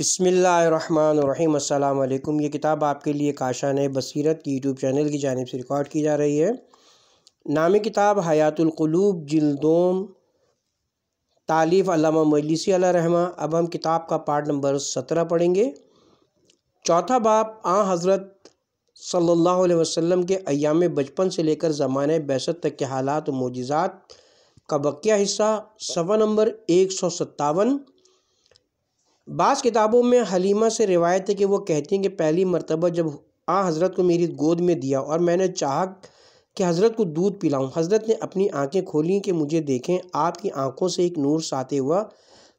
बसमीम अल्लाम ये किताब आपके लिए काशा ने बसीरत की यूट्यूब चैनल की जानब से रिकॉर्ड की जा रही है नामी किताब हयातुल्क़लूब जिल्दोम तालीफ़ अलामा मजलिसी रहमा अब हम किताब का पार्ट नंबर सत्रह पढ़ेंगे चौथा बाप आ हज़रत सल्लल्लाहु अलैहि वसल्लम के अयाम बचपन से लेकर ज़माने बैसत तक के हालात व का बक्या हिस्सा सवा नंबर एक सौ सत्तावन बाज़ किताबों में हलीमा से रिवायत है कि वो कहती हैं कि पहली मरतबा जब आ हज़रत को मेरी गोद में दिया और मैंने चाहा कि हज़रत को दूध पिलाऊं हज़रत ने अपनी आंखें खोली कि मुझे देखें आपकी आंखों से एक नूर साते हुआ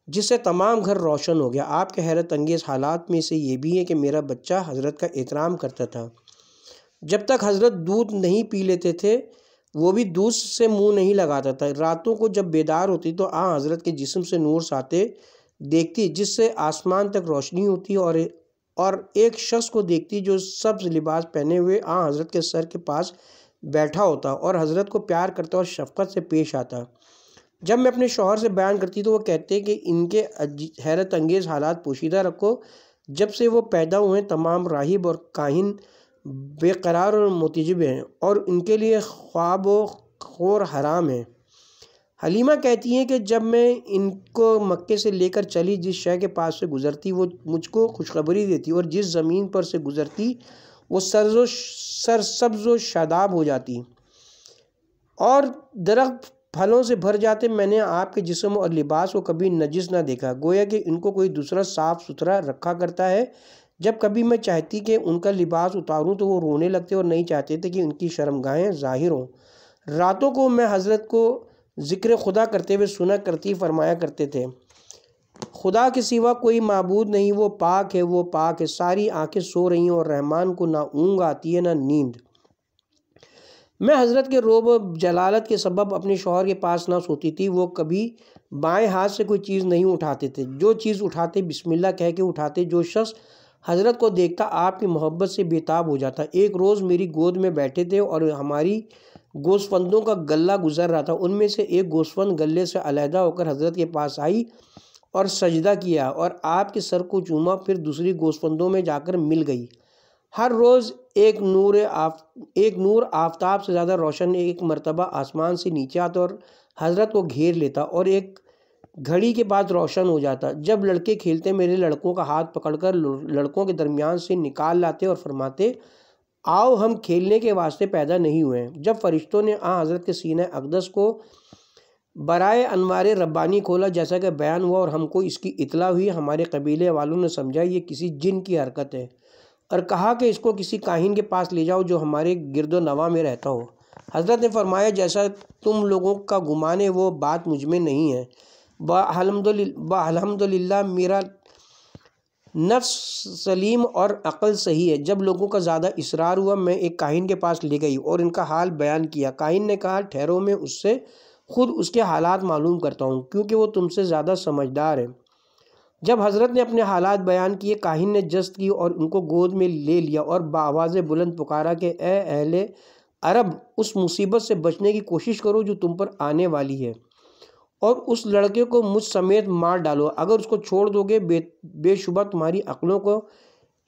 जिससे तमाम घर रोशन हो गया आपके हैरत अंगेज़ हालात में से ये भी है कि मेरा बच्चा हज़रत का एहतराम करता था जब तक हज़रत दूध नहीं पी लेते थे वो भी दूध से मुँह नहीं लगाता था रातों को जब बेदार होती तो आ हज़रत के जिसम से नूर साते देखती जिससे आसमान तक रोशनी होती और और एक शख्स को देखती जो सब्ज लिबास पहने हुए आ हज़रत के सर के पास बैठा होता और हज़रत को प्यार करता और शफकत से पेश आता जब मैं अपने शोहर से बयान करती तो वो कहते कि इनके हैरत अंगेज़ हालात पोशीदा रखो जब से वो पैदा हुए तमाम राहिब और काहिन बेकरार और मुतजब हैं और इनके लिए ख्वाब व खोर हराम हैं हलीमा कहती हैं कि जब मैं इनको मक्के से लेकर चली जिस शह के पास से गुज़रती वो मुझको खुशखबरी देती और जिस ज़मीन पर से गुज़रती वो सरजो सरसब्ज व शादाब हो जाती और दरख्त फलों से भर जाते मैंने आपके जिसम और लिबास को कभी नजिस ना देखा गोया कि इनको कोई दूसरा साफ़ सुथरा रखा करता है जब कभी मैं चाहती कि उनका लिबास उतारूं तो वो रोने लगते और नहीं चाहते थे कि उनकी शर्मगाहें जाहिर हों रातों को मैं हज़रत को ज़िक्र खुदा करते हुए सुना करती फरमाया करते थे खुदा के सिवा कोई मबूद नहीं वो पाक है वो पाक है सारी आंखें सो रही हैं और रहमान को ना ऊँग आती है ना नींद मैं हज़रत के रोब जलालत के सबब अपने शोहर के पास ना सोती थी वो कभी बाएं हाथ से कोई चीज़ नहीं उठाते थे जो चीज़ उठाते बिस्मिल्लाह कह के उठाते जो शख्स हज़रत को देखता आपकी मोहब्बत से बेताब हो जाता एक रोज़ मेरी गोद में बैठे थे और हमारी गोस्फंदों का गला गुजर रहा था उनमें से एक गोस्फंद गले से अलहदा होकर हजरत के पास आई और सजदा किया और आपके सर को चूमा फिर दूसरी गोस्फंदों में जाकर मिल गई हर रोज़ एक नूर आफ एक नूर आफ्ताब से ज़्यादा रोशन एक मरतबा आसमान से नीचे आता और हजरत को घेर लेता और एक घड़ी के बाद रोशन हो जाता जब लड़के खेलते मेरे लड़कों का हाथ पकड़कर लड़कों के दरमियान से निकाल लाते और फरमाते आओ हम खेलने के वास्ते पैदा नहीं हुए हैं जब फरिश्तों ने आ हज़रत के सीन अकदस को बराए अनवार रब्बानी खोला जैसा कि बयान हुआ और हमको इसकी इतला हुई हमारे कबीले वालों ने समझा ये किसी जिन की हरकत है और कहा कि इसको किसी काहिन के पास ले जाओ जो हमारे गिरदो नवा में रहता हो हज़रत ने फरमाया जैसा तुम लोगों का गुमान है वो बात मुझ में नहीं है बहमदल बहमदल्ला मेरा नफ्स सलीम और अक़ल सही है जब लोगों का ज़्यादा इसरार हुआ मैं एक काहिन के पास ले गई और इनका हाल बयान किया काहिन ने कहा ठहरो में उससे खुद उसके हालात मालूम करता हूँ क्योंकि वो तुमसे ज़्यादा समझदार है जब हज़रत ने अपने हालात बयान किए काहिन ने जस्त की और उनको गोद में ले लिया और बावाज़ बुलंद पुकारा कि अहले अरब उस मुसीबत से बचने की कोशिश करो जो तुम पर आने वाली है और उस लड़के को मुझ समेत मार डालो अगर उसको छोड़ दोगे बे बेशुबा तुम्हारी अकलों को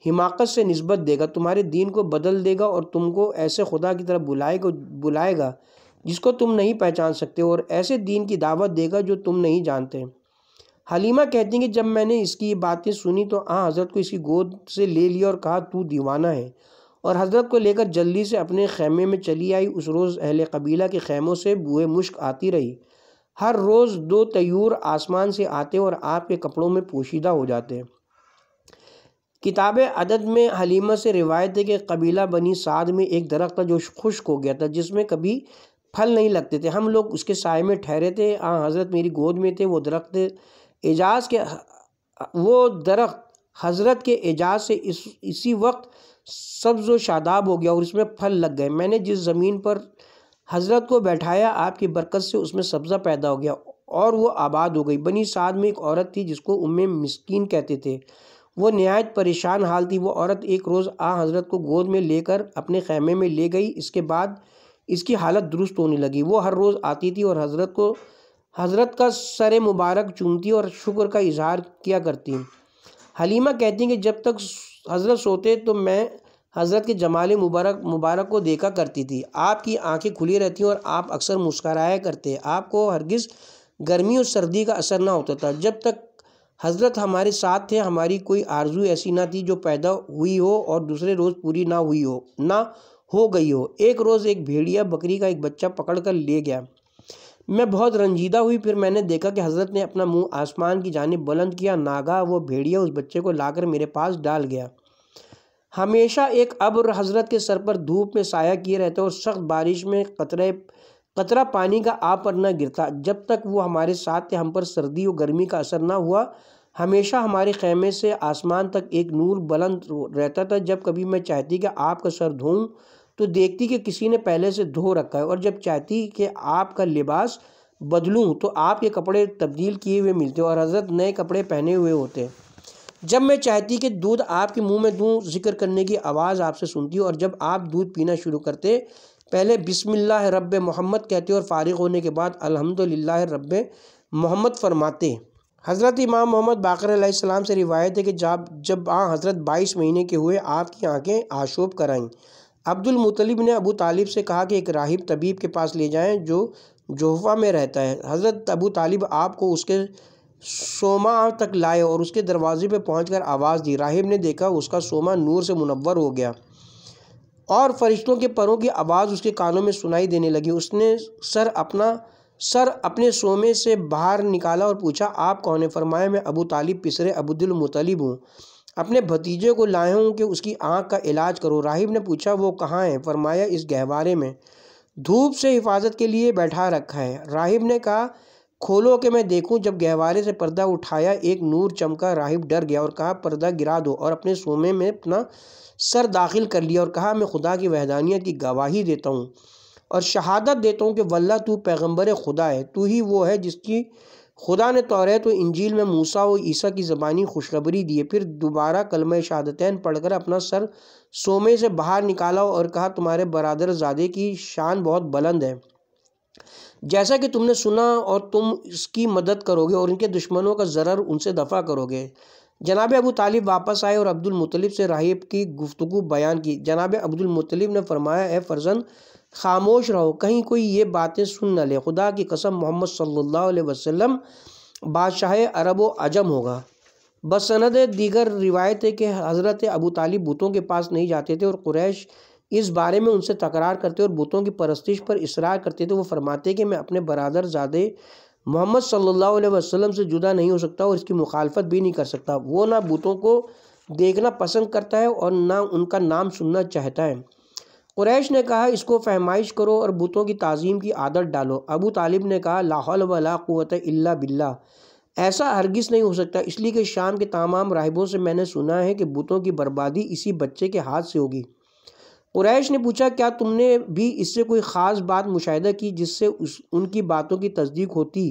हिमाकत से नस्बत देगा तुम्हारे दीन को बदल देगा और तुमको ऐसे खुदा की तरफ बुलाएगा बुलाएगा जिसको तुम नहीं पहचान सकते और ऐसे दीन की दावत देगा जो तुम नहीं जानते हलीमा कहती कि जब मैंने इसकी ये बातें सुनी तो आ हाँ, हज़रत को इसकी गोद से ले लिया और कहा तू दीवाना है और हज़रत को लेकर जल्दी से अपने खेमे में चली आई उस रोज़ अहल कबीला के खेमों से बुए मुश्क आती रही हर रोज़ दो तयूर आसमान से आते और आपके कपड़ों में पोशीदा हो जाते किताब अदद में हलीमा से रिवायत है कि कबीला बनी साद में एक दरख्त था जो खुश्क हो गया था जिसमें कभी फल नहीं लगते थे हम लोग उसके साय में ठहरे थे हाँ हज़रत मेरी गोद में थे वो दरख्त एजाज के वो दरख्त हज़रत के एजाज से इस इसी वक्त सब्ज़ व शादाब हो गया और इसमें फल लग गए मैंने जिस ज़मीन पर हजरत को बैठाया आपकी बरकत से उसमें सब्ज़ा पैदा हो गया और वो आबाद हो गई बनी साद में एक औरत थी जिसको उम मस्किन कहते थे वो नहायत परेशान हाल थी वो औरत एक रोज़ आ हज़रत को गोद में लेकर अपने खैमे में ले गई इसके बाद इसकी हालत दुरुस्त होने लगी वो हर रोज़ आती थी और हज़रत को हज़रत का सर मुबारक चूमती और शुक्र का इजहार किया करती हलीमा कहती हैं कि जब तक हज़रत सोते तो मैं हज़रत के जमाल मुबारक मुबारक को देखा करती थी आपकी आंखें खुली रहती और आप अक्सर मुस्कराया करते आपको हरगिज़ गर्मी और सर्दी का असर ना होता था जब तक हज़रत हमारे साथ थे हमारी कोई आरजू ऐसी ना थी जो पैदा हुई हो और दूसरे रोज़ पूरी ना हुई हो ना हो गई हो एक रोज़ एक भेड़िया बकरी का एक बच्चा पकड़ कर ले गया मैं बहुत रंजीदा हुई फिर मैंने देखा कि हज़रत ने अपना मुंह आसमान की जानब बुलंद किया नागा वो भेड़िया उस बच्चे को लाकर मेरे पास डाल गया हमेशा एक अब्र हज़रत के सर पर धूप में साया किए रहते और सख्त बारिश में कतरे कतरा पानी का आप पर न गिरता जब तक वो हमारे साथ थे हम पर सर्दी और गर्मी का असर ना हुआ हमेशा हमारे खेमे से आसमान तक एक नूर बुलंद रहता था जब कभी मैं चाहती कि आपका सर धोऊं तो देखती कि किसी ने पहले से धो रखा है और जब चाहती कि आपका लिबास बदलूँ तो आपके कपड़े तब्दील किए हुए मिलते और हजरत नए कपड़े पहने हुए होते जब मैं चाहती कि दूध आपके मुंह में दूँ जिक्र करने की आवाज़ आपसे सुनती और जब आप दूध पीना शुरू करते पहले बिसमिल्ला रब मोहम्मद कहते और फारिग होने के बाद अल्हम्दुलिल्लाह रब मोहम्मद फरमाते हज़रत इमाम मोहम्मद बाकर से रिवायत है कि जब जब आ हज़रत बाईस महीने के हुए आपकी आंखें आशोब कराईं अब्दुल मुतलिब ने अबू तालिब से कहा कि एक राहिब तबीब के पास ले जाएं जो जोहफा में रहता है हज़रत अबू तालिब आपको उसके सोमा तक लाए और उसके दरवाजे पर पहुँच आवाज़ दी राहिब ने देखा उसका सोमा नूर से मुनवर हो गया और फरिश्तों के परों की आवाज़ उसके कानों में सुनाई देने लगी उसने सर अपना सर अपने सोमे से बाहर निकाला और पूछा आप कौन है फरमाया मैं अबू तालिब पिसरे अबुदुल हूँ अपने भतीजे को लाए हूँ कि उसकी आँख का इलाज करो राहिब ने पूछा वो कहाँ है फरमाया इस गहवारे में धूप से हिफाजत के लिए बैठा रखा है राहिब ने कहा खोलो कि मैं देखूं जब गहवारे से पर्दा उठाया एक नूर चमका राहिब डर गया और कहा पर्दा गिरा दो और अपने सोमे में अपना सर दाखिल कर लिया और कहा मैं खुदा की वहदानियत की गवाही देता हूँ और शहादत देता हूँ कि वल्ला तू पैगम्बर खुदा है तू ही वो है जिसकी खुदा ने तोरे तो इंजील में मूसा और ईसा की ज़बानी खुशखबरी दी है फिर दोबारा कलम शहादतैन पढ़कर अपना सर सोमे से बाहर निकाला और कहा तुम्हारे बरदर जादे की शान बहुत बुलंद है जैसा कि तुमने सुना और तुम इसकी मदद करोगे और इनके दुश्मनों का ज़रर उनसे दफ़ा करोगे जनाब अबू तालिब वापस आए और अब्दुल मुतलिब से राहिब की गुफ्तु बयान की जनाब अब्दुल मुतलिब ने फरमाया है फ़र्जन खामोश रहो कहीं कोई ये बातें सुन न ले खुदा की कसम मोहम्मद सल्लल्लाहु अलैहि वसल्लम बादशाह अरब व अजम होगा बसनद दीगर रिवायत है कि हज़रत अबू तालिब बुतों के पास नहीं जाते थे और कुरैश इस बारे में उनसे तकरार करते और बुतों की परस्तिश पर इसरार करते थे तो वो फरमाते कि मैं अपने बरदर ज़ादे मोहम्मद सल्लल्लाहु अलैहि वसल्लम से जुदा नहीं हो सकता और इसकी मुखालफत भी नहीं कर सकता वो ना बुतों को देखना पसंद करता है और ना उनका नाम सुनना चाहता है क्रैश ने कहा इसको फहमाइश करो और बुतों की तज़ीम की आदत डालो अबू तालिब ने कहा लाहौल वला क़वत अला बिल्ला ऐसा हरगिज़ नहीं हो सकता इसलिए कि शाम के तमाम राहबों से मैंने सुना है कि बुतों की बर्बादी इसी बच्चे के हाथ से होगी कुरैश ने पूछा क्या तुमने भी इससे कोई ख़ास बात मुशाह की जिससे उस उनकी बातों की तस्दीक होती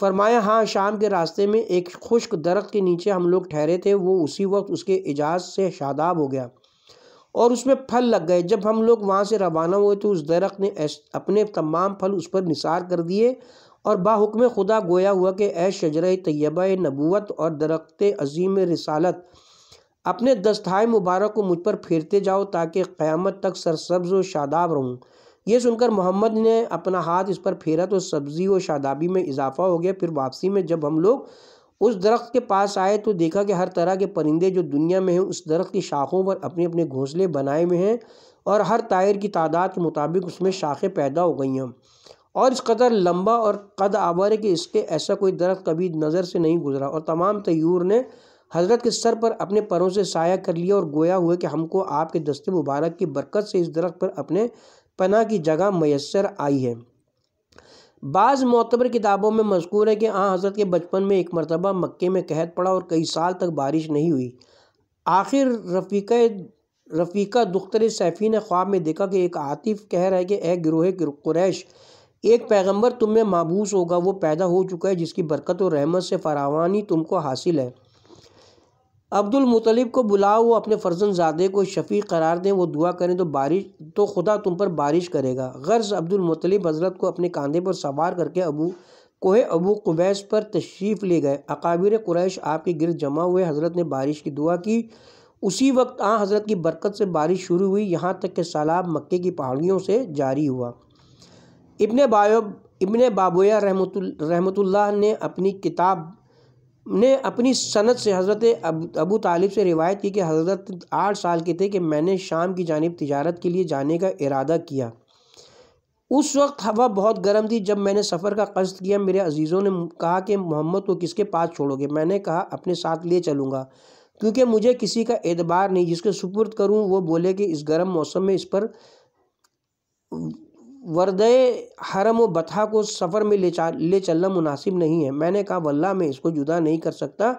फरमाया हाँ शाम के रास्ते में एक खुश्क दरख्त के नीचे हम लोग ठहरे थे वो उसी वक्त उसके एजाज से शादाब हो गया और उसमें फल लग गए जब हम लोग वहाँ से रवाना हुए तो उस दरख्त ने अपने तमाम फल उस पर निसार कर दिए और बाहुकम खुदा गोया हुआ कि ए शजर तय्यबा नबूत और दरख्त अजीम रसालत अपने दस्ताए मुबारक को मुझ पर फेरते जाओ ताकि क़्यामत तक सरसब्ज व शादाब रहूँ यह सुनकर मोहम्मद ने अपना हाथ इस पर फेरा तो सब्ज़ी व शादाबी में इजाफा हो गया फिर वापसी में जब हम लोग उस दरख्त के पास आए तो देखा कि हर तरह के परिंदे जो दुनिया में हैं उस दरख्त की शाखों पर अपने अपने घोंसले बनाए हुए हैं और हर तायर की तादाद के मुताबिक उसमें शाखें पैदा हो गई हैं और इस कदर लंबा और कद आवर है कि इसके ऐसा कोई दरख्त कभी नज़र से नहीं गुजरा और तमाम तयूर ने हजरत के सर पर अपने परों से साया कर लिया और गोया हुए कि हमको आपके दस्ते मुबारक की बरकत से इस दरख्त पर अपने पना की जगह मैसर आई है बाज़ मोतबर किताबों में मजकूर है कि आ हाँ, हजरत के बचपन में एक मरतबा मक्के में कहत पड़ा और कई साल तक बारिश नहीं हुई आखिर रफ़ीक रफ़ीका दुख्तर सैफ़ी ने ख्वाब में देखा कि एक आतिफ कह रहा है कि ए गिरोह कुरैश एक पैगंबर तुम में माबूस होगा वो पैदा हो चुका है जिसकी बरकत और रहमत से फरावानी तुमको हासिल है अब्दुल मुतलिब को बुलाओ वो अपने फ़र्जन ज़ादे को शफ़ी करार दें वो दुआ करें तो बारिश तो खुदा तुम पर बारिश करेगा गर्ज़ अब्दुल मुतलिब हज़रत को अपने कंधे पर सवार करके अबू कोहे अबू कुबैस पर तशरीफ़ ले गए अकाबिर कुरैश आपके गिरद जमा हुए हज़रत ने बारिश की दुआ की उसी वक्त आ हज़रत की बरकत से बारिश शुरू हुई यहाँ तक कि सैलाब मक्के की पहाड़ियों से जारी हुआ इबन बायो इबन बाबोया रहमतुल्लाह ने अपनी किताब ने अपनी सनत से हज़रत अब, अबू तालिब से रिवायत की कि हज़रत आठ साल के थे कि मैंने शाम की जानब तजारत के लिए जाने का इरादा किया उस वक्त हवा बहुत गर्म थी जब मैंने सफ़र का कस्त किया मेरे अजीज़ों ने कहा कि मोहम्मद को किसके पास छोड़ोगे मैंने कहा अपने साथ ले चलूँगा क्योंकि मुझे किसी का एतबार नहीं जिसके सुपुर्द करूँ वो बोले कि इस गर्म मौसम में इस पर वर्द हरम व बथा को सफ़र में ले चा ले चलना मुनासिब नहीं है मैंने कहा वल्ला मैं इसको जुदा नहीं कर सकता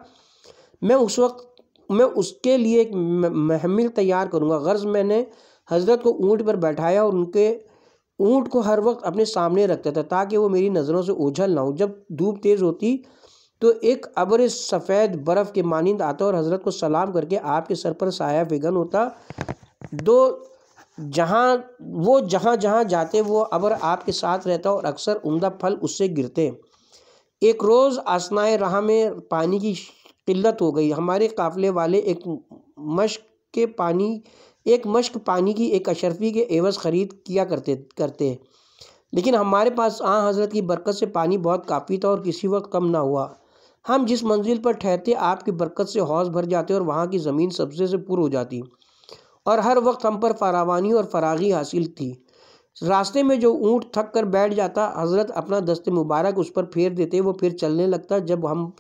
मैं उस वक्त मैं उसके लिए एक महमिल तैयार करूँगा गर्ज मैंने हज़रत को ऊँट पर बैठाया और उनके ऊँट को हर वक्त अपने सामने रखता था ताकि वो मेरी नज़रों से ओझल ना हो जब धूप तेज़ होती तो एक अबर सफ़ेद बर्फ़ के मानंद आता और हज़रत को सलाम करके आपके सर पर साया फिगन होता दो जहाँ वो जहाँ जहाँ जाते वो अबर आपके साथ रहता और अक्सर उम्दा फल उससे गिरते एक रोज़ आसनाए राह में पानी की किल्लत हो गई हमारे काफ़िले वाले एक मश्क के पानी एक मश्क पानी की एक अशरफी के एवज़ ख़रीद किया करते करते लेकिन हमारे पास आ हज़रत की बरकत से पानी बहुत काफ़ी था और किसी वक्त कम ना हुआ हम जिस मंजिल पर ठहरते आपकी बरकत से हौस भर जाते और वहाँ की ज़मीन सब्ज़े से पुर हो जाती और हर वक्त हम पर फरावानी और फरागी हासिल थी रास्ते में जो ऊँट थक कर बैठ जाता हज़रत अपना दस्त मुबारक उस पर फेर देते वो फिर चलने लगता जब हम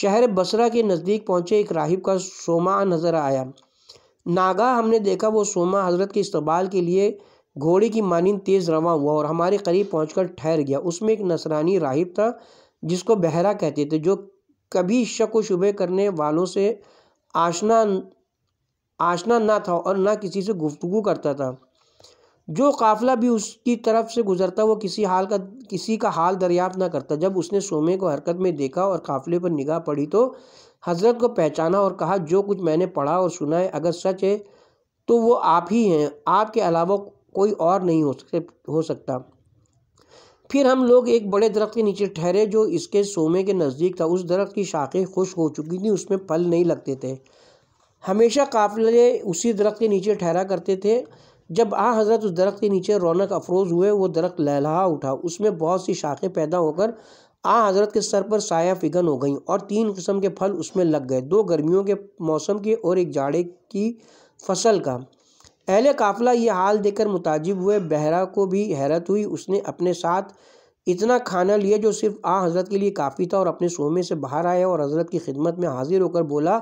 शहर बसरा के नज़दीक पहुँचे एक राहिब का सोमा नज़र आया नागा हमने देखा वो सोमा हज़रत के इस्तबाल के लिए घोड़े की मानंद तेज़ रवा हुआ और हमारे करीब पहुँच कर ठहर गया उसमें एक नसरानी राहिब था जिसको बहरा कहते थे जो कभी शक व शुबे करने वालों से आशना आशना ना था और ना किसी से गुफ्तगु करता था जो काफ़िला भी उसकी तरफ से गुजरता वो किसी हाल का किसी का हाल दरियाफ्त ना करता जब उसने सोमे को हरकत में देखा और काफ़िले पर निगाह पड़ी तो हज़रत को पहचाना और कहा जो कुछ मैंने पढ़ा और सुना है अगर सच है तो वो आप ही हैं आपके अलावा कोई और नहीं हो सकते हो सकता फिर हम लोग एक बड़े दरख्त के नीचे ठहरे जो इसके सोमे के नज़दीक था उस दरख्त की शाखें खुश हो चुकी थी उसमें फल नहीं लगते थे हमेशा काफ़िले उसी दरख्त के नीचे ठहरा करते थे जब आ हज़रत उस दरख्त के नीचे रौनक अफरोज़ हुए वो दरख्त लहला उठा उसमें बहुत सी शाखें पैदा होकर आ हज़रत के सर पर साया फिगन हो गई और तीन किस्म के फल उसमें लग गए दो गर्मियों के मौसम के और एक जाड़े की फसल का अहले काफ़िला ये हाल देखकर मुताजिब हुए बहरा को भी हैरत हुई उसने अपने साथ इतना खाना लिया जो सिर्फ आ हज़रत के लिए काफ़ी था और अपने सोमे से बाहर आया और हज़रत की खिदमत में हाजिर होकर बोला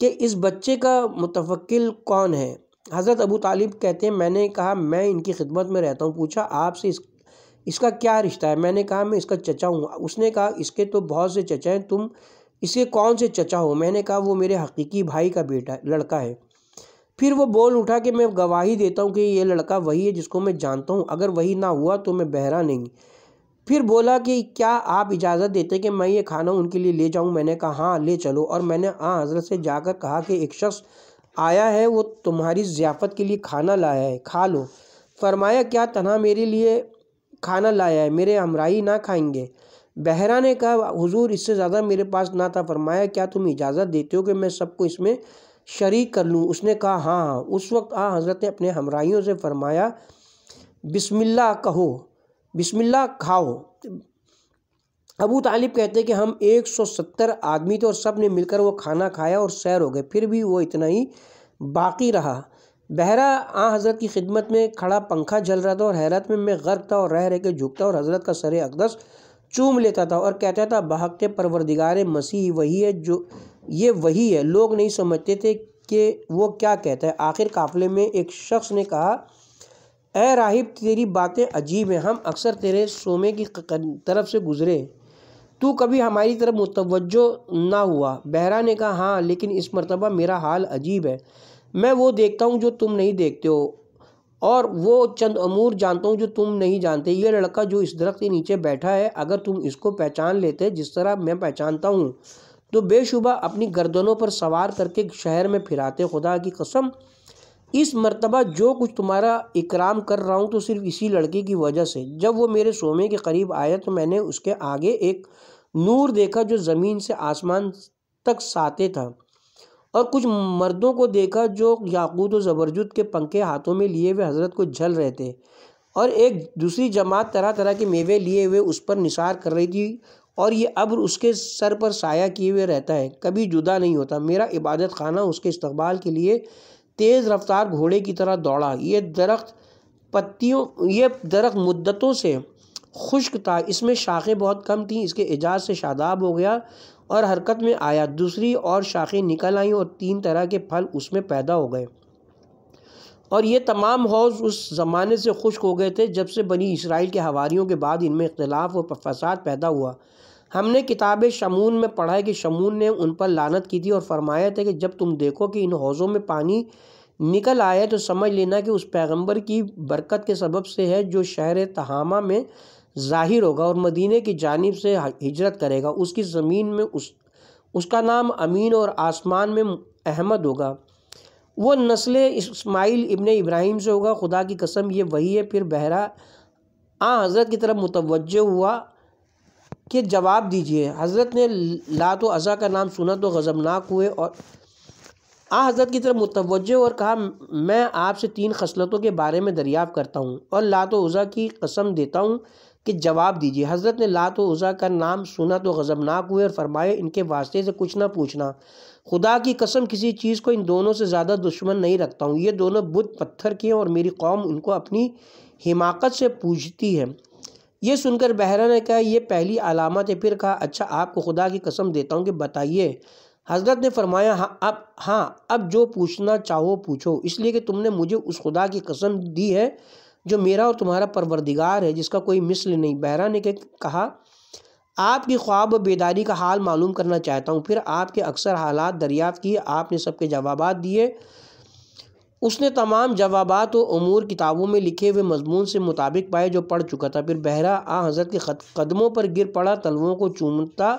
कि इस बच्चे का मुतवक्ल कौन है हज़रत अबू तालिब कहते हैं मैंने कहा मैं इनकी खिदमत में रहता हूँ पूछा आपसे इस इसका क्या रिश्ता है मैंने कहा मैं इसका चचा हूँ उसने कहा इसके तो बहुत से चचा हैं तुम इसके कौन से चचा हो मैंने कहा वो मेरे हकीकी भाई का बेटा लड़का है फिर वो बोल उठा कि मैं गवाही देता हूँ कि ये लड़का वही है जिसको मैं जानता हूँ अगर वही ना हुआ तो मैं बहरा नहीं फिर बोला कि क्या आप इजाज़त देते कि मैं ये खाना उनके लिए ले जाऊँ मैंने कहा हाँ ले चलो और मैंने आ हज़रत से जाकर कहा कि एक शख्स आया है वो तुम्हारी ज़ियाफ़त के लिए खाना लाया है खा लो फरमाया क्या तनहा मेरे लिए खाना लाया है मेरे हमराही ना खाएंगे बहरा ने कहा हुजूर इससे ज़्यादा मेरे पास ना था फरमाया क्या तुम इजाज़त देते हो कि मैं सबको इसमें शरीक कर लूँ उसने कहा हाँ हाँ उस वक्त आ हज़रत ने अपने हमराइयों से फरमाया बिस्मिल्लाह कहो बिस्मिल्ला खाओ अबू तालिब कहते हैं कि हम 170 आदमी थे और सब ने मिलकर वो खाना खाया और सैर हो गए फिर भी वो इतना ही बाकी रहा बहरा आ हज़रत की खिदमत में खड़ा पंखा जल रहा था और हैरत में मैं गर्क था और रह रह के झुकता और हज़रत का सर अकदस चूम लेता था और कहता था बहकते परवरदिगार मसीह वही है जो ये वही है लोग नहीं समझते थे कि वो क्या कहता है आखिर काफले में एक शख्स ने कहा ए राहिब तेरी बातें अजीब हैं हम अक्सर तेरे सोमे की तरफ से गुज़रे तू कभी हमारी तरफ मुतवजो ना हुआ बहरा ने कहा हाँ लेकिन इस मरतबा मेरा हाल अजीब है मैं वो देखता हूँ जो तुम नहीं देखते हो और वो चंद अमूर जानता हूँ जो तुम नहीं जानते ये लड़का जो इस दरख्त के नीचे बैठा है अगर तुम इसको पहचान लेते जिस तरह मैं पहचानता हूँ तो बेशुबा अपनी गर्दनों पर सवार करके शहर में फिराते खुदा की कसम इस मरतबा जो कुछ तुम्हारा इकराम कर रहा हूँ तो सिर्फ इसी लड़के की वजह से जब वो मेरे सोमे के करीब आया तो मैंने उसके आगे एक नूर देखा जो ज़मीन से आसमान तक साते था और कुछ मर्दों को देखा जो याकूत और ज़बरजुद के पंखे हाथों में लिए हुए हज़रत को झल रहे थे और एक दूसरी जमात तरह तरह के मेवे लिए हुए उस पर निसार कर रही थी और ये अब्र उसके सर पर साया किए हुए रहता है कभी जुदा नहीं होता मेरा इबादत खाना उसके इस्तबाल के लिए तेज़ रफ्तार घोड़े की तरह दौड़ा ये दरख्त पत्तियों ये दरख्त मुद्दतों से खुश्क था इसमें शाखें बहुत कम थीं इसके एजाज से शादाब हो गया और हरकत में आया दूसरी और शाखें निकल आईं और तीन तरह के फल उसमें पैदा हो गए और ये तमाम हौज उस ज़माने से खुश्क हो गए थे जब से बनी इसराइल के हवारीयों के बाद इनमें इख्तलाफ और फसाद पैदा हुआ हमने किताब शमून में पढ़ा है कि शमून ने उन पर लानत की थी और फरमाया था कि जब तुम देखो कि इन हौज़ों में पानी निकल आया तो समझ लेना कि उस पैगंबर की बरकत के सबब से है जो शहर तहामा में ज़ाहिर होगा और मदीने की जानब से हिजरत करेगा उसकी ज़मीन में उस उसका नाम अमीन और आसमान में अहमद होगा वो नस्ल इसमाइल इबन इब्राहिम से होगा खुदा की कसम ये वही है फिर बहरा आ हज़रत की तरफ मुतवजह हुआ के जवाब दीजिए हज़रत ने लात तो व अज़ा का नाम सुना तो गज़बनाक हुए और आ हज़रत की तरफ मुतवज़ और कहा मैं आपसे तीन खसलतों के बारे में दरियाफ़ करता हूँ और लात तो अज़ा की कसम देता हूँ कि जवाब दीजिए हज़रत ने लात तो अजा का नाम सुना तो गज़बनाक हुए और फरमाए इनके वास्ते से कुछ ना पूछना खुदा की कसम किसी चीज़ को इन दोनों से ज़्यादा दुश्मन नहीं रखता हूँ ये दोनों बुध पत्थर के हैं और मेरी कौम उनको अपनी हिमाकत से पूजती है ये सुनकर बहरा ने कहा यह पहली अलामत है फिर कहा अच्छा आपको खुदा की कसम देता हूँ कि बताइए हज़रत ने फरमाया हाँ अब हाँ अब जो पूछना चाहो पूछो इसलिए कि तुमने मुझे उस खुदा की कसम दी है जो मेरा और तुम्हारा परवरदिगार है जिसका कोई मिसल नहीं बहरा ने कहा आपकी ख्वाब बेदारी का हाल मालूम करना चाहता हूँ फिर आपके अक्सर हालात दरियाफ़ किए आपने सबके जवाब दिए उसने तमाम जवाब व अमूर किताबों में लिखे हुए मजमून से मुताबिक पाए जो पढ़ चुका था फिर बहरा आ हज़रत के कदमों पर गिर पड़ा तलवों को चूमता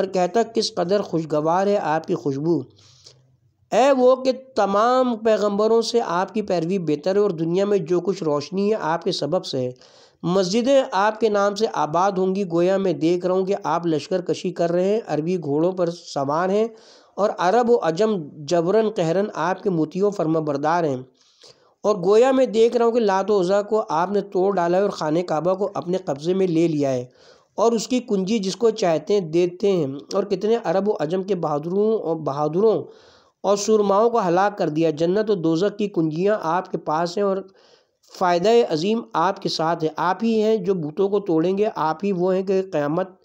और कहता किस कदर खुशगवार है आपकी खुशबू ए वो कि तमाम पैगंबरों से आपकी पैरवी बेहतर है और दुनिया में जो कुछ रोशनी है आपके सबब से है मस्जिदें आपके नाम से आबाद होंगी गोया मैं देख रहा हूँ कि आप लश्कर कशी कर रहे हैं अरबी घोड़ों पर सवार हैं और अरब व अजम जबरन कहरन आपके मोतियों फर्मा बरदार हैं और गोया मैं देख रहा हूँ कि लात उज़ा को आपने तोड़ डाला है और खान काबा को अपने कब्ज़े में ले लिया है और उसकी कुंजी जिसको चाहते हैं देते हैं और कितने अरब व अजम के बहादुरों और बहादुरों और सुरमाओं को हलाक कर दिया जन्नत और दोजक की कुंजियाँ आपके पास हैं और फ़ायदा अजीम आपके साथ है आप ही हैं जो बूतों को तोड़ेंगे आप ही वो हैं कि क़्यामत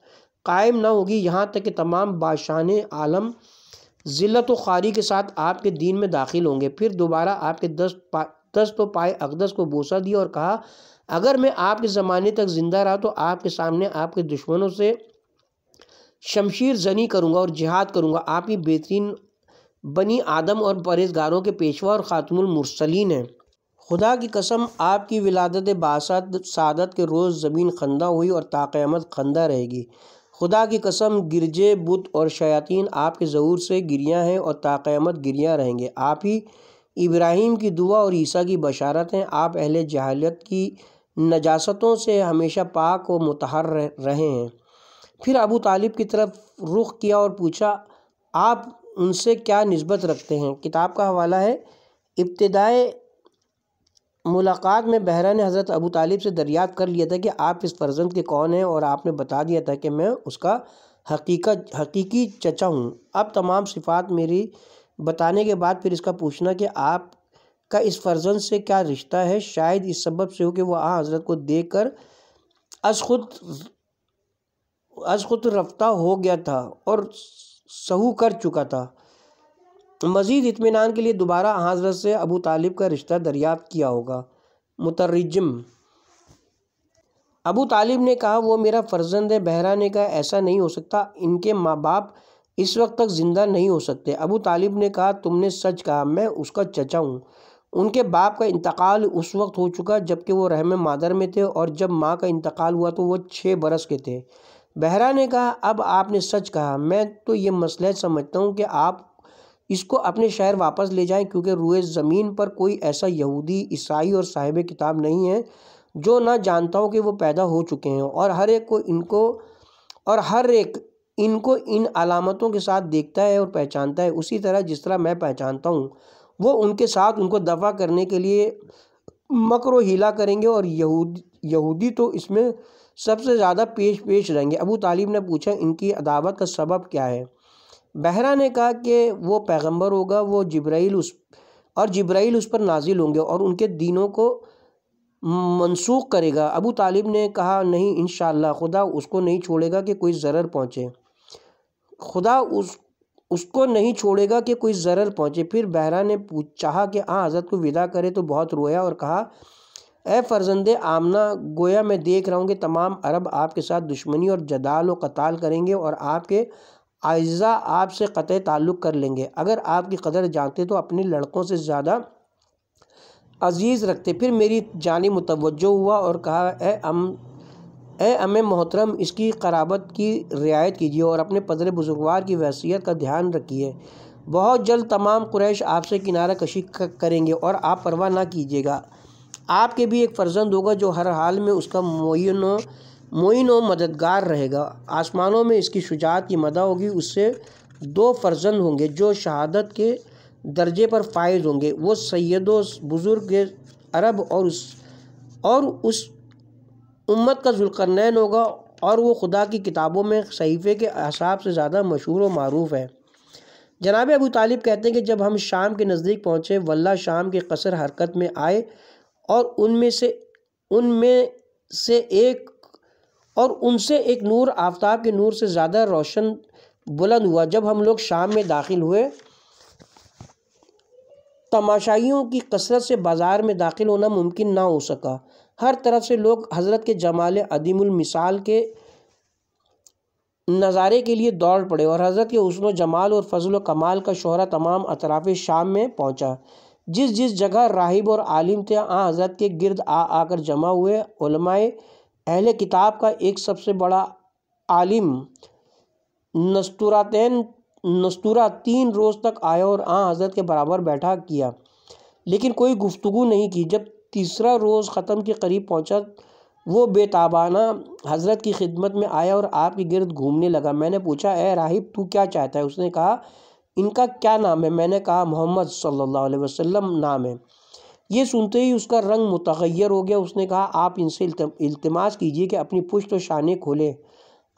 कायम ना होगी यहाँ तक कि तमाम बादशाह आलम ज़िलत व ख़ारी के साथ आपके दीन में दाखिल होंगे फिर दोबारा आपके दस पा दस तो पाए अकदस को बोसा दिया और कहा अगर मैं आपके ज़माने तक ज़िंदा रहा तो आपके सामने आपके दुश्मनों से शमशीर जनी करूँगा और जिहाद करूँगा आप ही बेहतरीन बनी आदम और परहेजगारों के पेशवा और ख़ातमसलिन हैं खुदा की कसम आपकी विलादत बासत सादत के रोज़ ज़मीन खंदा हुई और ताक़मत खंदा रहेगी खुदा की कसम गिरजे बुत और शयातीन आपके ज़रूर से गिरियाँ हैं और ताक़्यामत गिरियाँ रहेंगे आप ही इब्राहिम की दुआ और ईसा की बशारत हैं आप अहल जहालत की नजास्तों से हमेशा पाक व मतहर रहे हैं फिर अबू तालिब की तरफ रुख किया और पूछा आप उनसे क्या नस्बत रखते हैं किताब का हवाला है इब्तदाई मुलाकात में बहरा ने हज़रत अबू तालिब से दरियात कर लिया था कि आप इस फर्जंद के कौन हैं और आपने बता दिया था कि मैं उसका हकीकत हकीकी चचा हूँ अब तमाम सिफात मेरी बताने के बाद फिर इसका पूछना कि आप का इस फर्जंद से क्या रिश्ता है शायद इस सबब से हो कि वह आ हज़रत को देख कर अज खुद अज खुद रफ्तार हो गया था और सहू कर चुका था तो मज़ीद इतमान के लिए दोबारा हज़रत से अबू तालिब का रिश्ता दरियाफ़ किया होगा मुतरजम अबू तालिब ने कहा वो मेरा फ़र्जंद है बहरा ने कहा ऐसा नहीं हो सकता इनके माँ बाप इस वक्त तक ज़िंदा नहीं हो सकते अबू तालिब ने कहा तुमने सच कहा मैं उसका चचा हूँ उनके बाप का इंतकाल उस वक्त हो चुका जबकि वो रहम मादर में थे और जब माँ का इंतकाल हुआ तो वह छः बरस के थे बहरा ने कहा अब आपने सच कहा मैं तो ये मसला समझता हूँ कि आप इसको अपने शहर वापस ले जाएं क्योंकि रुए ज़मीन पर कोई ऐसा यहूदी ईसाई और साहिब किताब नहीं है जो ना जानता हो कि वो पैदा हो चुके हैं और हर एक को इनको और हर एक इनको इन अलामतों के साथ देखता है और पहचानता है उसी तरह जिस तरह मैं पहचानता हूँ वो उनके साथ उनको दफा करने के लिए मकर हीला करेंगे और यहूद यहूदी तो इसमें सबसे ज़्यादा पेश पेश रहेंगे अबू तालिब ने पूछा इनकी अदावत का सबब क्या है बहरा ने कहा कि वो पैगंबर होगा वो जब्राइल उस और जब्राइल उस पर नाजिल होंगे और उनके दिनों को मनसूख करेगा अबू तालिब ने कहा नहीं इन खुदा उसको नहीं छोड़ेगा कि कोई ज़रर पहुँचे खुदा उस उसको नहीं छोड़ेगा कि कोई ज़रर पहुँचे फिर बहरा ने पूछ चाहा कि हाँ हज़रत को विदा करे तो बहुत रोया और कहा ए फर्जंद आमना गोया मैं देख रहा हूँ कि तमाम अरब आपके साथ दुश्मनी और जदाल व कताल करेंगे और आपके आयज़ा आपसे क़त ताल्लुक़ कर लेंगे अगर आपकी कदर जानते तो अपने लड़कों से ज़्यादा अजीज़ रखते फिर मेरी जानी मुतवजो हुआ और कहा ए अम ए अम मोहतरम इसकी कराबत की रियायत कीजिए और अपने पदर बुजुर्गवार की वैसीत का ध्यान रखिए बहुत जल्द तमाम क्रैश आपसे किनारा कशी करेंगे और आप परवाह ना कीजिएगा आपके भी एक फ़र्जंद होगा जो हर हाल में उसका मुनों व मददगार रहेगा आसमानों में इसकी शुजात की मदा होगी उससे दो फर्जंद होंगे जो शहादत के दर्जे पर फायज होंगे वो सैदो बुज़ुर्ग अरब और उस और उस उम्मत का जुलकरनैन होगा और वो खुदा की किताबों में सहीफ़े के हिसाब से ज़्यादा मशहूर व मरूफ़ है जनाब अबू तालिब कहते हैं कि जब हम शाम के नज़दीक पहुँचे वल्ला शाम के कसर हरकत में आए और उनमें से उनमें से एक और उनसे एक नूर आफ्ताब के नूर से ज़्यादा रोशन बुलंद हुआ जब हम लोग शाम में दाखिल हुए तमाशाइयों की कसरत से बाज़ार में दाखिल होना मुमकिन ना हो सका हर तरफ से लोग हज़रत के जमाल अदीममिसाल के नज़ारे के लिए दौड़ पड़े और हज़रत के हसन जमाल और फजल कमाल का शहरा तमाम अतराफ़ शाम में पहुँचा जिस जिस जगह राहिब और आलिम थे आ हज़रत के गिरद आ आकर जमा हुए अहले किताब का एक सबसे बड़ा आलिम नस्तूरातैन नस्तूरा तीन रोज़ तक आया और आ हज़रत के बराबर बैठा किया लेकिन कोई गुफ्तु नहीं की जब तीसरा रोज़ ख़त्म के करीब पहुंचा वो बेताबाना हज़रत की खिदमत में आया और आपके गिरद घूमने लगा मैंने पूछा ए राहिब तू क्या चाहता है उसने कहा इनका क्या नाम है मैंने कहा मोहम्मद सल्लल्लाहु अलैहि वसल्लम नाम है ये सुनते ही उसका रंग मुतर हो गया उसने कहा आप इनसे इल्तमास कीजिए कि अपनी पुश्त और शाने खोलें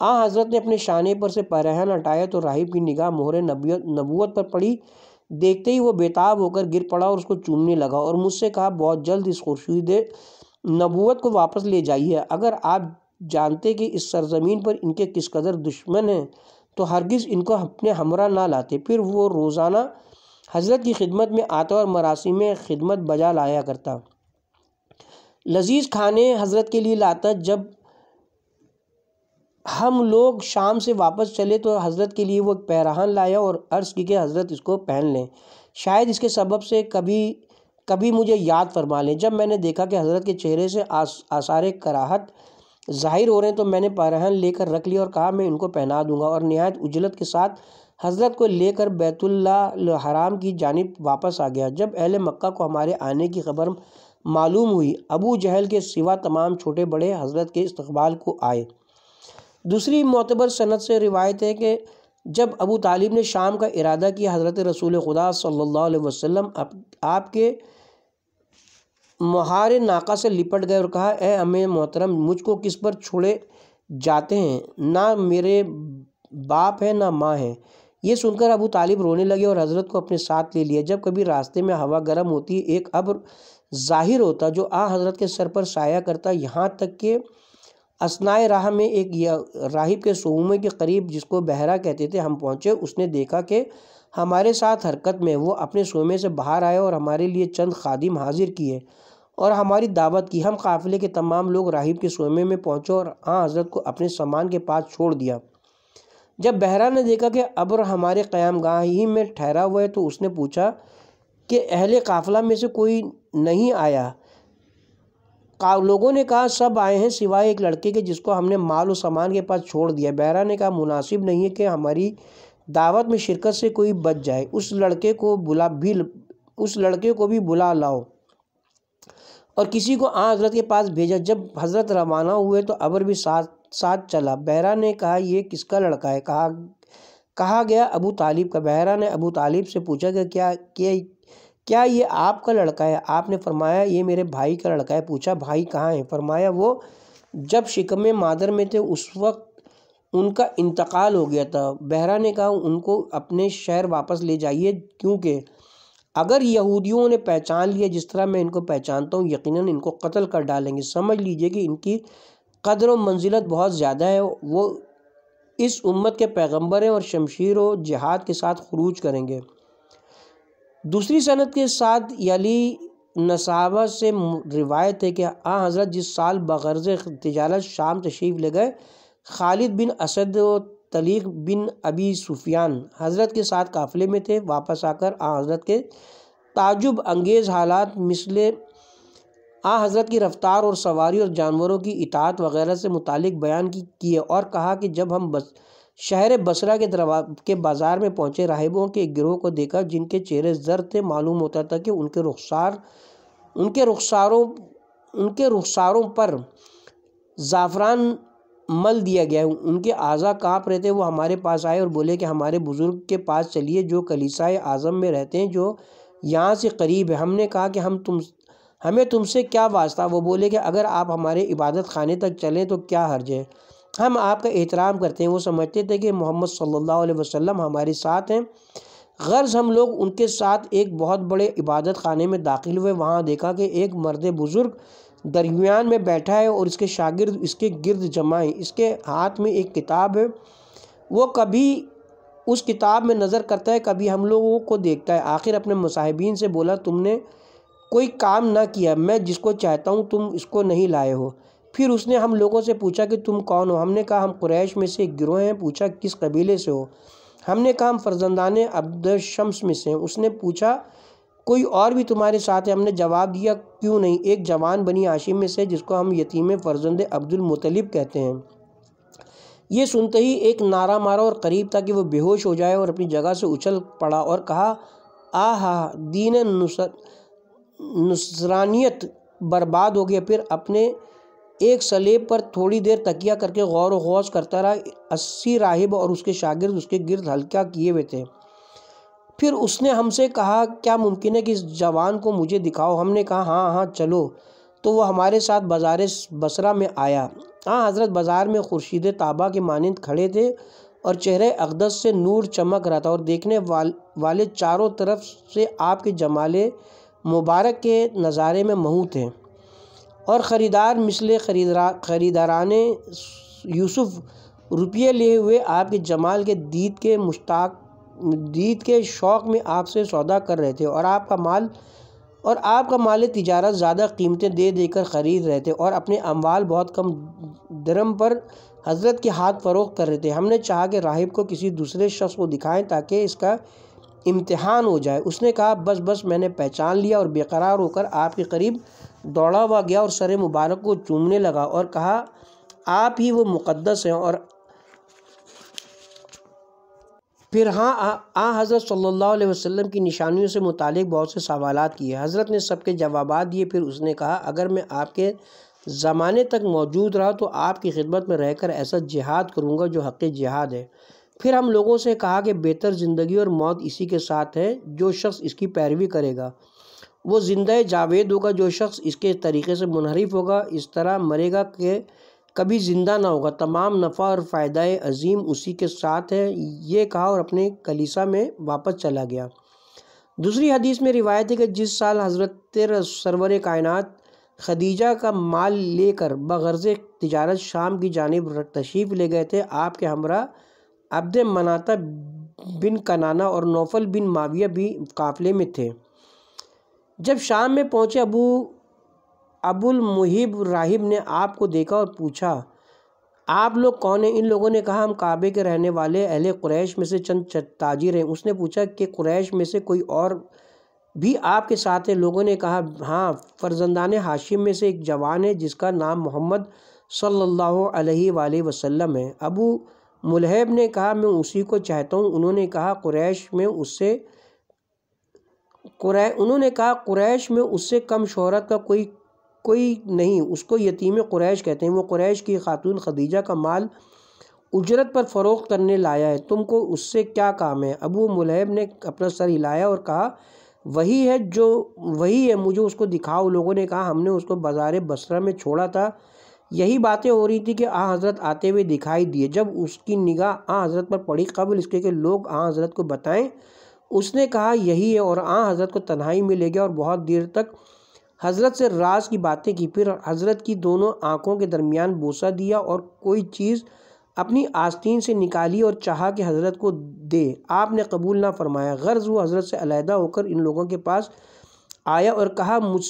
आ हाँ, हज़रत ने अपने शाने पर से परहन हटाया तो राहिब की निगाह मोहर नबूत पर पड़ी देखते ही वो बेताब होकर गिर पड़ा और उसको चूमने लगा और मुझसे कहा बहुत जल्द इस खुर्शीद नबूत को वापस ले जाइए अगर आप जानते कि इस सरजमीन पर इनके किस कदर दुश्मन हैं तो हरगिज़ इनको अपने हमरा ना लाते फिर वो रोज़ाना हज़रत की खिदमत में आता और मरासी में खिदमत बजा लाया करता लजीज़ खाने हज़रत के लिए लाता जब हम लोग शाम से वापस चले तो हज़रत के लिए वो एक पैरहान लाया और अर्ज़ की कि हज़रत इसको पहन लें शायद इसके सबब से कभी कभी मुझे याद फरमा लें जब मैंने देखा कि हज़रत के चेहरे से आस, आसार कराहत ज़ाहिर हो रहे हैं तो मैंने पैरहन लेकर रख लिया और कहा मैं इनको पहना दूंगा और नहायत उजलत के साथ हजरत को लेकर बैतुल हराम की जानब वापस आ गया जब अहल मक्का को हमारे आने की खबर मालूम हुई अबू जहल के सिवा तमाम छोटे बड़े हजरत के इस्तबाल को आए दूसरी मोतबर सनत से रिवायत है कि जब अबू तालिब ने शाम का इरादा किया हज़रत रसूल खुदा सल्लल्लाहु अलैहि वसल्लम आपके महार नाका से लिपट गए और कहा ए अमे मोहतरम मुझको किस पर छोड़े जाते हैं ना मेरे बाप है ना माँ है ये सुनकर अबू तालिब रोने लगे और हज़रत को अपने साथ ले लिया जब कभी रास्ते में हवा गर्म होती एक अब ज़ाहिर होता जो आ हज़रत के सर पर साया करता यहाँ तक कि असनाए राह में एक राहिब के सोमे के करीब जिसको बहरा कहते थे हम पहुँचे उसने देखा कि हमारे साथ हरकत में वो अपने सोमे से बाहर आए और हमारे लिए चंद खादिम हाजिर किए और हमारी दावत की हम काफ़िले के तमाम लोग राहिब के सोमे में पहुँचे और आ हज़रत को अपने सामान के पास छोड़ दिया जब बहरा ने देखा कि अब्र हमारे क़्याम ही में ठहरा हुआ है तो उसने पूछा कि अहले काफ़िला में से कोई नहीं आया का लोगों ने कहा सब आए हैं सिवाय एक लड़के के जिसको हमने माल और सामान के पास छोड़ दिया बहरा ने कहा मुनासिब नहीं है कि हमारी दावत में शिरकत से कोई बच जाए उस लड़के को बुला भी उस लड़के को भी बुला लाओ और किसी को आ हज़रत के पास भेजा जब हज़रत रवाना हुए तो अबर भी साथ साथ चला बहरा ने कहा यह किसका लड़का है कहा कहा गया अबू तालिब का बहरा ने अबू तालिब से पूछा कि क्या क्या क्या ये आपका लड़का है आपने फरमाया ये मेरे भाई का लड़का है पूछा भाई कहाँ है फरमाया वो जब शिकम मादर में थे उस वक्त उनका इंतकाल हो गया था बहरा ने कहा उनको अपने शहर वापस ले जाइए क्योंकि अगर यहूदियों ने पहचान लिया जिस तरह मैं इनको पहचानता हूँ यकीनन इनको कत्ल कर डालेंगे समझ लीजिए कि इनकी कदर व मंजिलत बहुत ज़्यादा है वो इस उम्मत के पैगंबर हैं और शमशीर व जहाद के साथ खरूज करेंगे दूसरी सनत के साथ यली नसाबा से रिवायत है कि आ हज़रत जिस साल बगर्ज तजारत शाम तशरीफ़ ले गए खालिद बिन असद व तलीक बिन अबी सुफियान हज़रत के साथ काफ़िले में थे वापस आकर आ हज़रत के ताजुब अंगेज़ हालात मिसले आ हज़रत की रफ़्तार और सवारी और जानवरों की इतात वगैरह से मुतालिक बयान किए और कहा कि जब हम बस शहर बसरा के दरवा के बाज़ार में पहुँचे राहिबों के गिरोह को देखा जिनके चेहरे जर थे मालूम होता था कि उनके रुखसार उनके रुखसारों उनके रुखसारों पर ज़ाफ़रान मल दिया गया उनके आज़ा काँप रहे थे वो हमारे पास आए और बोले कि हमारे बुज़ुर्ग के पास चलिए जो कलीसाए आज़म में रहते हैं जो यहाँ से करीब है हमने कहा कि हम तुम हमें तुमसे क्या वास्ता वो बोले कि अगर आप हमारे इबादत खाने तक चलें तो क्या हर्ज है हम आपका एहतराम करते हैं वो समझते थे कि मोहम्मद सल्ला वसम हमारे साथ हैं गर्ज हम लोग उनके साथ एक बहुत बड़े इबादत खाने में दाखिल हुए वहाँ देखा कि एक मर्द बुज़ुर्ग दरमियान में बैठा है और इसके शागिर्द इसके गिरद जमाएँ इसके हाथ में एक किताब है वो कभी उस किताब में नज़र करता है कभी हम लोगों को देखता है आखिर अपने मुसाहबीन से बोला तुमने कोई काम ना किया मैं जिसको चाहता हूँ तुम इसको नहीं लाए हो फिर उसने हम लोगों से पूछा कि तुम कौन हो हमने कहा हम क्रैश में से गिरोह हैं पूछा किस कबीले से हो हमने कहा हम फर्जंदान अब्दुलशम्स में से हैं उसने पूछा कोई और भी तुम्हारे साथ है हमने जवाब दिया क्यों नहीं एक जवान बनी आशिम में से जिसको हम यतीम फर्जंद मुतलिब कहते हैं ये सुनते ही एक नारा मारा और करीब था कि वह बेहोश हो जाए और अपनी जगह से उछल पड़ा और कहा हा दीन नुसर नुसरानियत बर्बाद हो गया फिर अपने एक सलेब पर थोड़ी देर तकिया करके गौर वौज करता रहा अस्सी राहिब और उसके शागिर्द उसके गिर्द हल्का किए हुए थे फिर उसने हमसे कहा क्या मुमकिन है कि इस जवान को मुझे दिखाओ हमने कहा हाँ हाँ चलो तो वह हमारे साथ बाजार बसरा में आया हाँ हज़रत बाज़ार में खुर्शीद ताबा के मानंद खड़े थे और चेहरे अकदस से नूर चमक रहा था और देखने वाल वाले चारों तरफ से आपके जमाले मुबारक के नज़ारे में महू थे और ख़रीदार मिसल ख़रीदरा ख़रीदारान यूसुफ़ रुपये लिए हुए आपके जमाल के दीद के मुश्ताक दीद के शौक़ में आपसे सौदा कर रहे थे और आपका माल और आपका माल तजारत ज़्यादा कीमतें दे देकर ख़रीद रहे थे और अपने अमवाल बहुत कम दरम पर हज़रत के हाथ फ़रोख कर रहे थे हमने चाहा कि राहिब को किसी दूसरे शख्स को दिखाएं ताकि इसका इम्तिहान हो जाए उसने कहा बस बस मैंने पहचान लिया और बेकरार होकर आपके करीब दौड़ा हुआ गया और सर मुबारक को चूमने लगा और कहा आप ही वो मुक़दस हैं और फिर हाँ आ, आ हज़रत सल्लल्लाहु अलैहि वसल्लम की निशानियों से मुतालिक बहुत से सवाल किए हज़रत ने सबके जवाब दिए फिर उसने कहा अगर मैं आपके ज़माने तक मौजूद रहा तो आपकी खिदमत में रहकर ऐसा जिहाद करूँगा जो हक़ जिहाद है फिर हम लोगों से कहा कि बेहतर ज़िंदगी और मौत इसी के साथ है जो शख्स इसकी पैरवी करेगा वो जिंदा जावेद होगा जो शख्स इसके तरीके से मुनहरफ होगा इस तरह मरेगा कि कभी ज़िंदा ना होगा तमाम नफ़ा और फ़ायदा अजीम उसी के साथ है ये कहा और अपने कलीसा में वापस चला गया दूसरी हदीस में रिवायत है कि जिस साल हज़रत सरवर कायनत खदीजा का माल लेकर बगरज़ तजारत शाम की जानब तशीफ ले गए थे आपके हमरा अब्द मनाता बिन कनाना और नौफल बिन माविया भी काफ़िले में थे जब शाम में पहुँचे अबू अबुल मुहिब राहिब ने आप को देखा और पूछा आप लोग कौन हैं इन लोगों ने कहा हम काबे के रहने वाले अहले क्रैश में से चंद ताजिर हैं उसने पूछा कि कुरैश में से कोई और भी आपके साथ है लोगों ने कहा हाँ फर्जंदान हाशिम में से एक जवान है जिसका नाम मोहम्मद सल्लल्लाहु अलैहि वसल्लम है अबू मुलहब ने कहा मैं उसी को चाहता हूँ उन्होंने कहा कुरैश में उससे कुरै उन्होंने कहा कुरैश में उससे कम शहरत का कोई कोई नहीं उसको यतीम कुरैश कहते हैं वो कुरैश की खातून खदीजा का माल उजरत पर फ़रोख करने लाया है तुमको उससे क्या काम है अबू मुलहब ने अपना सर हिलाया और कहा वही है जो वही है मुझे उसको दिखाओ लोगों ने कहा हमने उसको बाजार बसरा में छोड़ा था यही बातें हो रही थी कि आ हज़रत आते हुए दिखाई दिए जब उसकी निगाह आ हज़रत पर पड़ी कबल इसके के लोग आ हज़रत को बताएं उसने कहा यही है और आ हज़रत को तन्हाई में ले गया और बहुत देर तक हज़रत से राज की बातें की फिर हज़रत की दोनों आँखों के दरमियान बोसा दिया और कोई चीज़ अपनी आस्तीन से निकाली और चाहा कि हज़रत को दे आपने कबूल ना फरमाया गर्ज़ वो हज़रत से अलहदा होकर इन लोगों के पास आया और कहा मुझ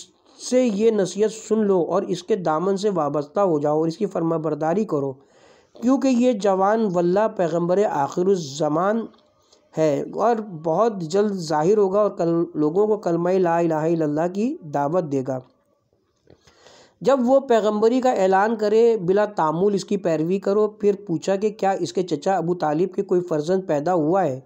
से ये नसीहत सुन लो और इसके दामन से वाबस्ता हो जाओ और इसकी फर्मा बरदारी करो क्योंकि ये जवान वल्ला पैगम्बर आखिर ज़मान है और बहुत जल्द ज़ाहिर होगा और कल लोगों को कलमा ला की दावत देगा जब वो पैगंबरी का ऐलान करे बिला तामुल इसकी पैरवी करो फिर पूछा कि क्या इसके चचा अबू तालिब के कोई फर्जंद पैदा हुआ है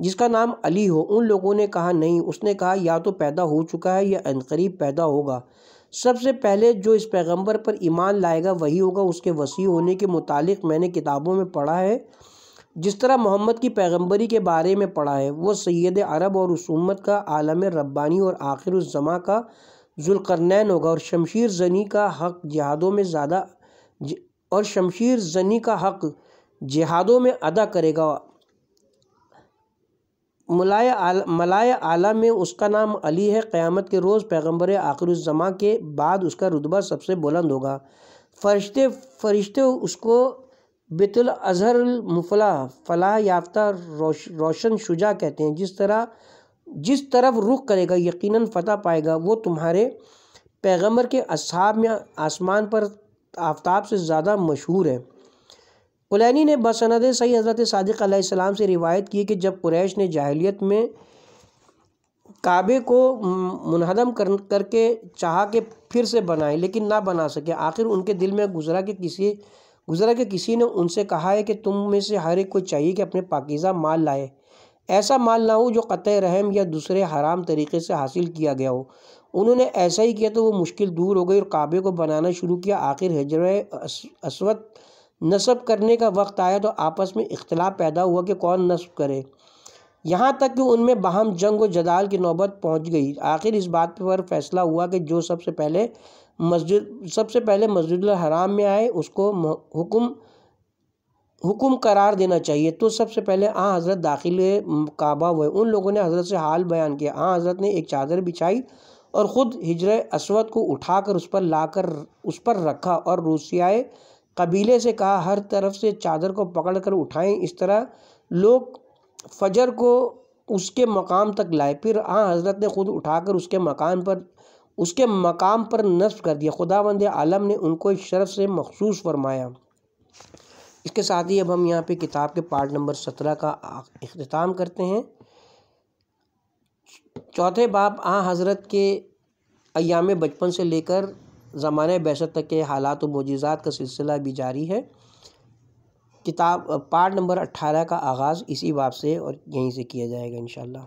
जिसका नाम अली हो उन लोगों ने कहा नहीं उसने कहा या तो पैदा हो चुका है या अनकरीब पैदा होगा सबसे पहले जो इस पैगंबर पर ईमान लाएगा वही होगा उसके वसी होने के मुतालिक मैंने किताबों में पढ़ा है जिस तरह मोहम्मद की पैगंबरी के बारे में पढ़ा है वो सैद अरब और उस उम्मत का आलम रब्बानी और आखिर उसमा का जुलकरनैन होगा और शमशीर जनी का हक जहादों में ज़्यादा और शमशीर जनी का हक जहादों में अदा करेगा मलाय आल मलाय आला में उसका नाम अली है क़्यामत के रोज़ पैगम्बर आखिरजमा के बाद उसका रुतबा सबसे बुलंद होगा फरिश्ते फरिश्ते उसको बेतुल अजहर मुफला फलाह याफ्ता रोश, रोशन शुजा कहते हैं जिस तरह जिस तरफ रुख करेगा यकीनन फतह पाएगा वो तुम्हारे पैगंबर के असाब में आसमान पर आफ्ताब से ज़्यादा मशहूर है उलैनी ने बसनद सही हज़रत सदक आसमाम से रिवायत की कि जब कुरैश ने जाहलीत में काबे को मुनहदम कर करके चाह के फिर से बनाए लेकिन ना बना सके आखिर उनके दिल में गुजरा कि किसी गुजरा के किसी ने उनसे कहा है कि तुम में से हर एक को चाहिए कि अपने पाकिज़ा माल लाए ऐसा माल ना हो जो क़त रहम या दूसरे हराम तरीके से हासिल किया गया हो उन्होंने ऐसा ही किया तो वो मुश्किल दूर हो गई और काबे को बनाना शुरू किया आखिर हजर असवत नस्ब करने का वक्त आया तो आपस में इख्तलाफ पैदा हुआ कि कौन नस्ब करे यहाँ तक कि उनमें बाहम जंग व जदाल की नौबत पहुँच गई आखिर इस बात पर फैसला हुआ कि जो सबसे पहले मस्जिद सबसे पहले मस्जिद हराम में आए उसको हुक्म हुक्म करार देना चाहिए तो सबसे पहले आ हज़रत दाखिल काबा हुए उन लोगों ने हज़रत से हाल बयान किया आ हज़रत ने एक चादर बिछाई और ख़ुद हिजर असवद को उठाकर उस पर लाकर उस पर रखा और रूसियाए कबीले से कहा हर तरफ से चादर को पकड़ कर इस तरह लोग फजर को उसके मकाम तक लाए फिर हाँ हज़रत ने ख़ुद उठाकर उसके मकान पर उसके मकाम पर नस्ब कर दिया खुदा बंद आलम ने उनको इस शरफ़ से मखसूस फरमाया इसके साथ ही अब हम यहाँ पे किताब के पार्ट नंबर सत्रह का अख्ताम करते हैं चौथे बाप आ हज़रत के अयाम बचपन से लेकर ज़माने बहशत तक के हालात व मोजात का सिलसिला भी जारी है किताब पार्ट नंबर अट्ठारह का आगाज़ इसी बाब से और यहीं से किया जाएगा इन